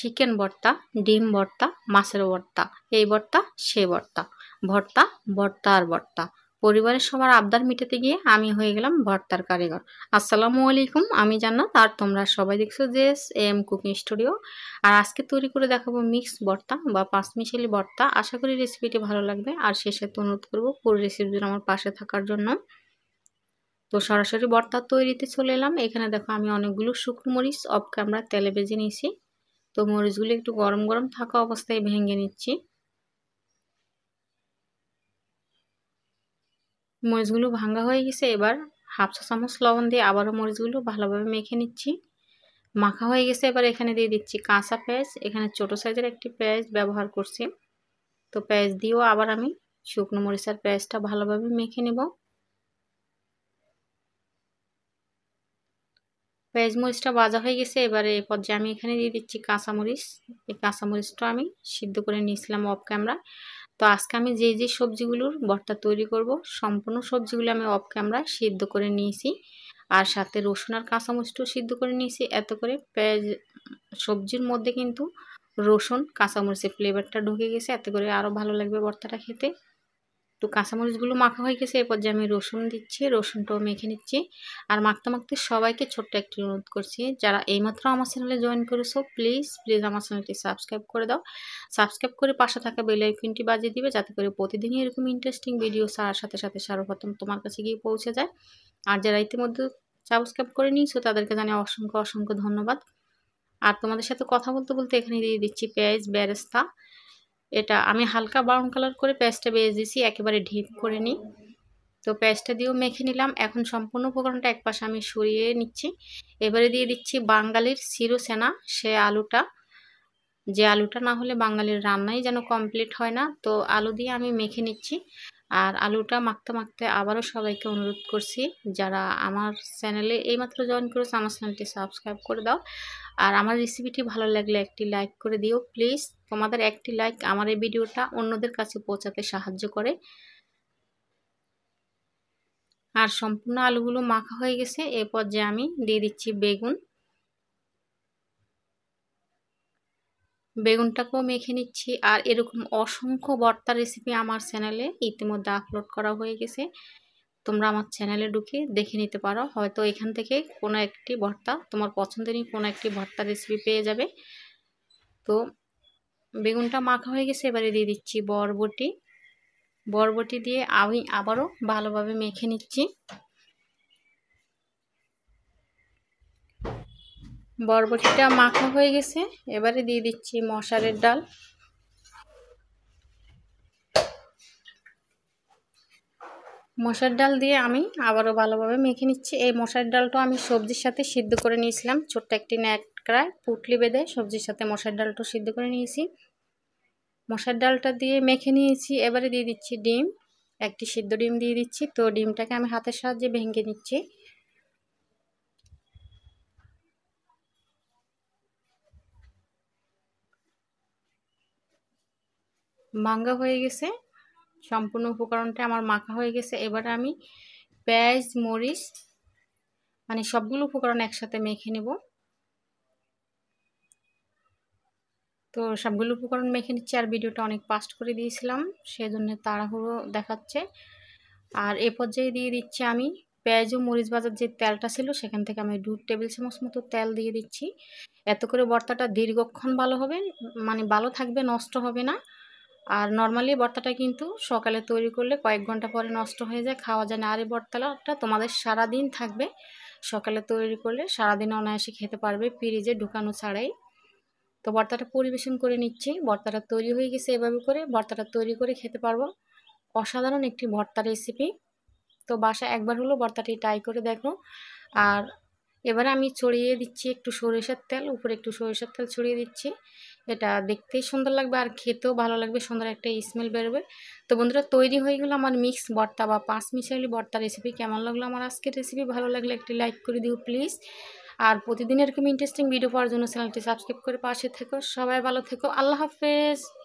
chicken ভর্তা ডিম ভর্তা মাছের ভর্তা এই ভর্তা সে ভর্তা ভর্তা ভর্তা আর ভর্তা পরিবারের সবার আবদার মিটাতে গিয়ে আমি হয়ে গেলাম ভর্তার কারিগর আসসালামু আলাইকুম আমি জান্নাত আর তোমরা সবাই দেখছো যে এম কুকিং স্টুডিও আর আজকে তৈরি করে দেখাবো মিক্স ভর্তা বা পাঁচমিশালি ভর্তা আশা করি রেসিপিটি ভালো লাগবে আর শেষে তো অনুরোধ করবো পুরো রেসিপিগুলো আমার পাশে থাকার জন্য তো সরাসরি ভর্তা তৈরিতে চলে এলাম এখানে দেখো আমি অনেকগুলো শুকনো মরিচ অফ ক্যামেরা তেলে বেজে নিয়েছি তো মরিচগুলো একটু গরম গরম থাকা অবস্থায় ভেঙে নিচ্ছি মরিচগুলো ভাঙা হয়ে গেছে এবার হাফ চা চামচ লবণ দিয়ে আবারও মরিচগুলো ভালোভাবে মেখে নিচ্ছি মাখা হয়ে গেছে এবার এখানে দিয়ে দিচ্ছি কাঁচা পেঁয়াজ এখানে ছোটো সাইজের একটি পেঁয়াজ ব্যবহার করছি তো পেঁয়াজ দিয়েও আবার আমি শুকনো মরিচার পেঁয়াজটা ভালোভাবে মেখে নেব পেঁয়াজ মরিচটা বাজা হয়ে গেছে এবারে এই পর্যায়ে আমি এখানে দিয়ে দিচ্ছি কাঁচামরিচ এই কাঁচামরিচটা আমি সিদ্ধ করে নিয়েছিলাম অফ ক্যামেরা তো আজকে আমি যে যে সবজিগুলোর ভর্তা তৈরি করব সম্পূর্ণ সবজিগুলো আমি অফ ক্যামেরা সিদ্ধ করে নিয়েছি আর সাথে রসুন আর কাঁচামরিচটাও সিদ্ধ করে নিয়েছি এত করে পেঁয়াজ সবজির মধ্যে কিন্তু রসুন কাঁচামরিচের ফ্লেভারটা ঢুকে গেছে এতে করে আরও ভালো লাগবে ভর্তাটা খেতে তো কাঁচামরিচগুলো মাখা হয়ে গেছে এরপর যে আমি রসুন দিচ্ছি রসুনটাও মেখে নিচ্ছি আর মাখতে মাখতে সবাইকে ছোট্ট একটি অনুরোধ করছি যারা এইমাত্র আমার চ্যানেলে জয়েন করেছো প্লিজ প্লিজ আমার চ্যানেলটি সাবস্ক্রাইব করে দাও সাবস্ক্রাইব করে পাশে থাকা বেল আইকনটি বাজিয়ে দিবে যাতে করে প্রতিদিনই এরকম ইন্টারেস্টিং ভিডিও সারার সাথে সাথে সর্বপ্রথম তোমার কাছে গিয়ে পৌঁছে যায় আর যারা ইতিমধ্যে সাবস্ক্রাইব করে নিয়েছো তাদেরকে জানি অসংখ্য অসংখ্য ধন্যবাদ আর তোমাদের সাথে কথা বলতে বলতে এখানে দিয়ে দিচ্ছি পেঁয়াজ বেরেস্তা এটা আমি হালকা ব্রাউন কালার করে প্যাঁচটা বেজে দিয়েছি একেবারে ঢিপ করে নিই তো প্যাঁচটা দিয়েও মেখে নিলাম এখন সম্পূর্ণ উপকরণটা একপাশে আমি সরিয়ে নিচ্ছি এবারে দিয়ে দিচ্ছি বাঙালির শিরোসেনা সে আলুটা যে আলুটা না হলে বাঙালির রান্নাই যেন কমপ্লিট হয় না তো আলু দিয়ে আমি মেখে নিচ্ছি আর আলুটা মাখতে মাখতে আবারও সবাইকে অনুরোধ করছি যারা আমার চ্যানেলে এইমাত্র জয়েন করেছে আমার চ্যানেলটি সাবস্ক্রাইব করে দাও আর আমার রেসিপিটি ভালো লাগলে একটি লাইক করে দিও প্লিজ তোমাদের একটি লাইক আমার এই ভিডিওটা অন্যদের কাছে পৌঁছাতে সাহায্য করে আর সম্পূর্ণ আলুগুলো মাখা হয়ে গেছে এ পর্যায়ে আমি দিয়ে দিচ্ছি বেগুন বেগুনটাকেও মেখে নিচ্ছি আর এরকম অসংখ্য বর্তা রেসিপি আমার চ্যানেলে ইতিমধ্যে আপলোড করা হয়ে গেছে তোমরা আমার চ্যানেলে ঢুকে দেখে নিতে পারো হয়তো এখান থেকে কোনো একটি ভর্তা তোমার পছন্দেরই কোনো একটি ভর্তা রেসিপি পেয়ে যাবে তো বেগুনটা মাখা হয়ে গেছে এবারে দিয়ে দিচ্ছি বরবটি বরবটি দিয়ে আমি আবারও ভালোভাবে মেখে নিচ্ছি বরবটিটা মাখা হয়ে গেছে এবারে দিয়ে দিচ্ছি মশারের ডাল মশার ডাল দিয়ে আমি আবারও ভালোভাবে মেখে নিচ্ছি এই মশার ডালটা আমি সবজির সাথে সিদ্ধ করে নিয়েছিলাম ছোট্ট একটি ন্যাকড়ায় পুটলি বেঁধে সবজির সাথে মশার ডালটা সিদ্ধ করে নিয়েছি মশার ডালটা দিয়ে মেখে নিয়েছি এবারে দিয়ে দিচ্ছি ডিম একটি সিদ্ধ ডিম দিয়ে দিচ্ছি তো ডিমটাকে আমি হাতের সাহায্যে ভেঙে নিচ্ছি ভাঙ্গা হয়ে গেছে সম্পূর্ণ উপকরণটা আমার মাখা হয়ে গেছে এবার আমি পেঁয়াজ মরিচ মানে সবগুলো উপকরণ একসাথে মেখে নেব তো সবগুলো উপকরণ মেখে নিচ্ছি আর ভিডিওটা অনেক পাস্ট করে দিয়েছিলাম সেজন্য তাড়াহুড়ো দেখাচ্ছে আর এ পর্যায়ে দিয়ে দিচ্ছি আমি পেঁয়াজ ও মরিচ বাজার যে তেলটা ছিল সেখান থেকে আমি দু টেবিল চামচ মতো তেল দিয়ে দিচ্ছি এত করে বর্তাটা দীর্ঘক্ষণ ভালো হবে মানে ভালো থাকবে নষ্ট হবে না আর নর্মালি ভর্তাটা কিন্তু সকালে তৈরি করলে কয়েক ঘন্টা পরে নষ্ট হয়ে যায় খাওয়া যায় না আর এই ভর্তাটা তোমাদের সারা দিন থাকবে সকালে তৈরি করলে সারাদিন অনায়াসে খেতে পারবে ফ্রিজে ঢুকানো ছাড়াই তো ভর্তাটা পরিবেশন করে নিচ্ছি ভর্তাটা তৈরি হয়ে গেছে এভাবে করে ভর্তাটা তৈরি করে খেতে পারবো অসাধারণ একটি ভর্তা রেসিপি তো বাসা একবার হলো ভর্তাটি ট্রাই করে দেখো আর এবার আমি ছড়িয়ে দিচ্ছি একটু সরিষার তেল উপরে একটু সরিষার তেল ছড়িয়ে দিচ্ছি এটা দেখতেই সুন্দর লাগবে আর খেতেও ভালো লাগবে সুন্দর একটা স্মেল বেরোবে তো বন্ধুরা তৈরি হয়ে গেলো আমার মিক্স বর্তা বা পাঁচ মিশালি বর্তা রেসিপি কেমন লাগলো আমার আজকের রেসিপি ভালো লাগলে একটি লাইক করে দিও প্লিজ আর প্রতিদিন এরকম ইন্টারেস্টিং ভিডিও পাওয়ার জন্য চ্যানেলটি সাবস্ক্রাইব করে পাশে থেকো সবাই ভালো থেকো আল্লাহ হাফেজ